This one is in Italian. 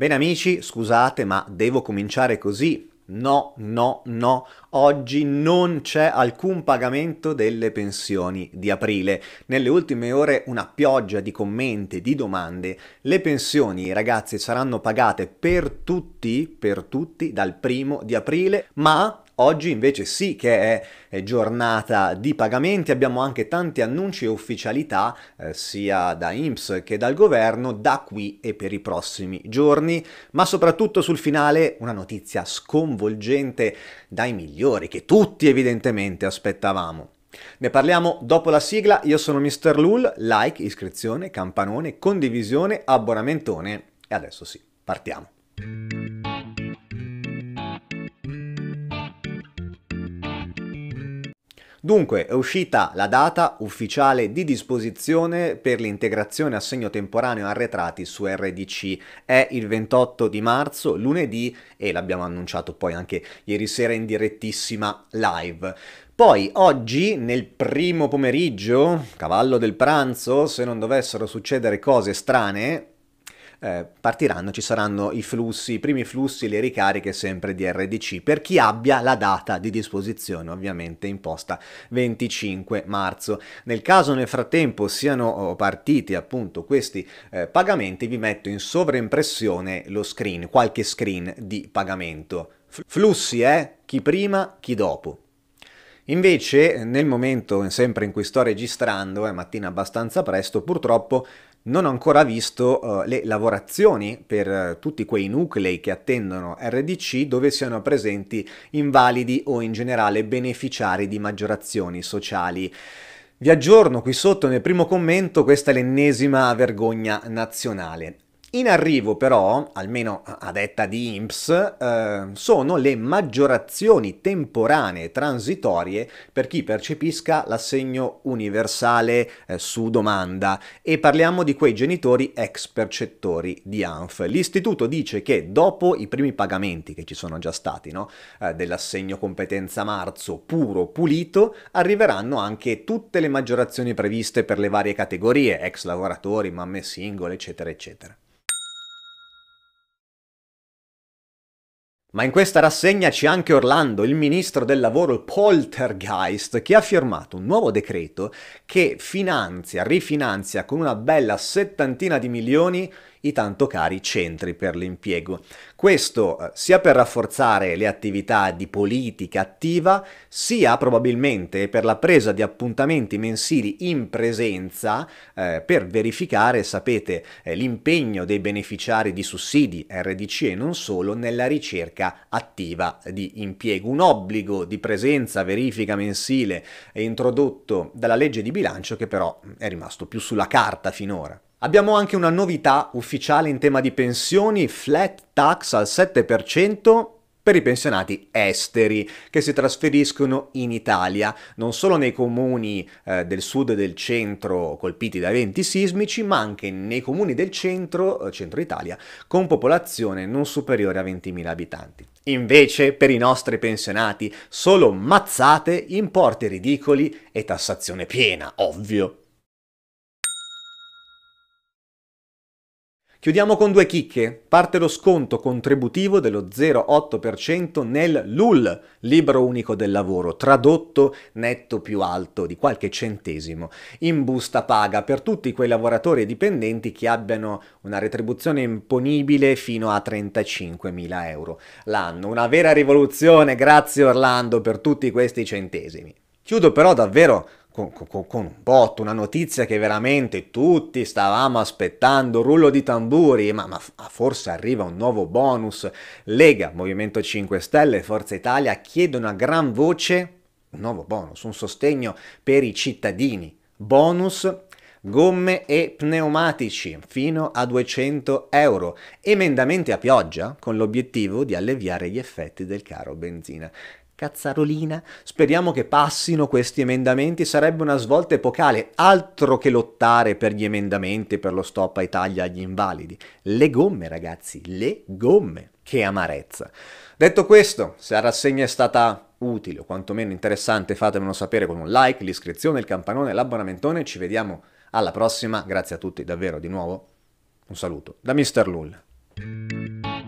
Bene amici, scusate ma devo cominciare così. No, no, no, oggi non c'è alcun pagamento delle pensioni di aprile. Nelle ultime ore una pioggia di commenti, di domande. Le pensioni, ragazzi, saranno pagate per tutti, per tutti, dal primo di aprile, ma Oggi invece sì che è giornata di pagamenti, abbiamo anche tanti annunci e ufficialità eh, sia da IMSS che dal governo da qui e per i prossimi giorni, ma soprattutto sul finale una notizia sconvolgente dai migliori che tutti evidentemente aspettavamo. Ne parliamo dopo la sigla, io sono Mr. Lul, like, iscrizione, campanone, condivisione, abbonamentone e adesso sì, partiamo. Dunque è uscita la data ufficiale di disposizione per l'integrazione a segno temporaneo arretrati su RDC, è il 28 di marzo, lunedì e l'abbiamo annunciato poi anche ieri sera in direttissima live. Poi oggi, nel primo pomeriggio, cavallo del pranzo, se non dovessero succedere cose strane, eh, partiranno, ci saranno i flussi, i primi flussi, le ricariche sempre di RDC per chi abbia la data di disposizione ovviamente imposta 25 marzo. Nel caso nel frattempo siano oh, partiti appunto questi eh, pagamenti vi metto in sovraimpressione lo screen, qualche screen di pagamento. F- flussi è eh? chi prima, chi dopo. Invece, nel momento sempre in cui sto registrando, è mattina abbastanza presto, purtroppo non ho ancora visto uh, le lavorazioni per uh, tutti quei nuclei che attendono RDC dove siano presenti invalidi o in generale beneficiari di maggiorazioni sociali. Vi aggiorno qui sotto nel primo commento, questa è l'ennesima vergogna nazionale. In arrivo però, almeno a detta di IMSS, eh, sono le maggiorazioni temporanee transitorie per chi percepisca l'assegno universale eh, su domanda e parliamo di quei genitori ex percettori di ANF. L'istituto dice che dopo i primi pagamenti che ci sono già stati no? eh, dell'assegno competenza marzo puro pulito, arriveranno anche tutte le maggiorazioni previste per le varie categorie, ex lavoratori, mamme singole, eccetera, eccetera. Ma in questa rassegna c'è anche Orlando, il ministro del lavoro Poltergeist, che ha firmato un nuovo decreto che finanzia, rifinanzia con una bella settantina di milioni i tanto cari centri per l'impiego. Questo eh, sia per rafforzare le attività di politica attiva, sia probabilmente per la presa di appuntamenti mensili in presenza eh, per verificare, sapete, eh, l'impegno dei beneficiari di sussidi RDC e non solo nella ricerca attiva di impiego. Un obbligo di presenza, verifica mensile introdotto dalla legge di bilancio che però mm, è rimasto più sulla carta finora. Abbiamo anche una novità ufficiale in tema di pensioni, flat tax al 7% per i pensionati esteri che si trasferiscono in Italia, non solo nei comuni eh, del sud e del centro colpiti da eventi sismici, ma anche nei comuni del centro, eh, centro Italia, con popolazione non superiore a 20.000 abitanti. Invece, per i nostri pensionati, solo mazzate, importi ridicoli e tassazione piena, ovvio. Chiudiamo con due chicche. Parte lo sconto contributivo dello 0,8% nel LUL, libro unico del lavoro, tradotto netto più alto di qualche centesimo, in busta paga per tutti quei lavoratori e dipendenti che abbiano una retribuzione imponibile fino a 35.000 euro l'anno. Una vera rivoluzione, grazie Orlando per tutti questi centesimi. Chiudo però davvero con, con, con, un botto, una notizia che veramente tutti stavamo aspettando, rullo di tamburi, ma, ma, ah, forse arriva un nuovo bonus. Lega, Movimento 5 Stelle, Forza Italia chiedono a gran voce un nuovo bonus, un sostegno per i cittadini. Bonus gomme e pneumatici fino a 200 euro, emendamenti a pioggia con l'obiettivo di alleviare gli effetti del caro benzina cazzarolina. Speriamo che passino questi emendamenti, sarebbe una svolta epocale, altro che lottare per gli emendamenti, per lo stop a Italia agli invalidi. Le gomme ragazzi, le gomme, che amarezza. Detto questo, se la rassegna è stata utile o quantomeno interessante fatemelo sapere con un like, l'iscrizione, il campanone, l'abbonamentone, ci vediamo alla prossima, grazie a tutti davvero di nuovo, un saluto da Mr. Lull.